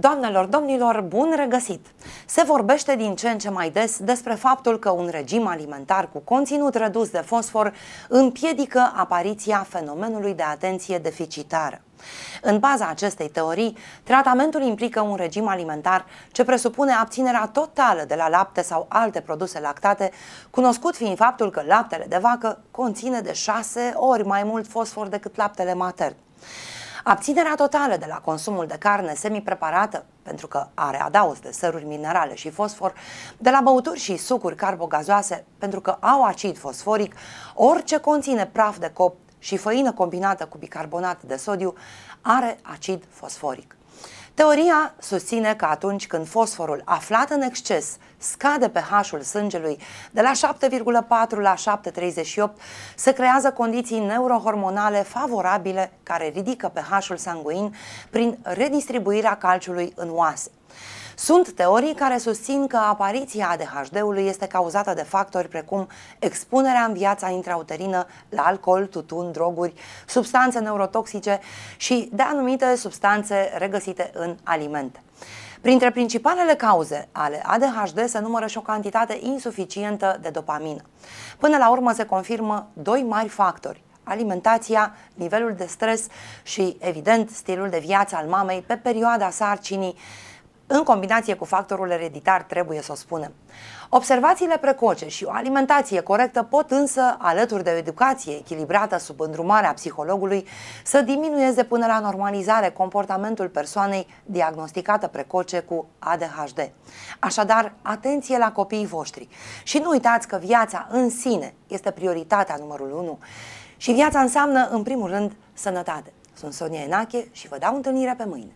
Doamnelor, domnilor, bun regăsit! Se vorbește din ce în ce mai des despre faptul că un regim alimentar cu conținut redus de fosfor împiedică apariția fenomenului de atenție deficitară. În baza acestei teorii, tratamentul implică un regim alimentar ce presupune abținerea totală de la lapte sau alte produse lactate, cunoscut fiind faptul că laptele de vacă conține de șase ori mai mult fosfor decât laptele matern. Abținerea totală de la consumul de carne semi-preparată, pentru că are adaos de săruri minerale și fosfor, de la băuturi și sucuri carbogazoase, pentru că au acid fosforic, orice conține praf de copt și făină combinată cu bicarbonat de sodiu, are acid fosforic. Teoria susține că atunci când fosforul aflat în exces scade h ul sângelui de la 7,4 la 7,38, se creează condiții neurohormonale favorabile care ridică h ul sanguin prin redistribuirea calciului în oase. Sunt teorii care susțin că apariția ADHD-ului este cauzată de factori precum expunerea în viața intrauterină la alcool, tutun, droguri, substanțe neurotoxice și de anumite substanțe regăsite în alimente. Printre principalele cauze ale ADHD se numără și o cantitate insuficientă de dopamină. Până la urmă se confirmă doi mari factori alimentația, nivelul de stres și, evident, stilul de viață al mamei pe perioada sarcinii, în combinație cu factorul ereditar, trebuie să o spunem. Observațiile precoce și o alimentație corectă pot însă, alături de o educație echilibrată sub îndrumarea psihologului, să diminueze până la normalizare comportamentul persoanei diagnosticată precoce cu ADHD. Așadar, atenție la copiii voștri și nu uitați că viața în sine este prioritatea numărul 1 și viața înseamnă, în primul rând, sănătate. Sunt Sonia Enache și vă dau întâlnire pe mâine.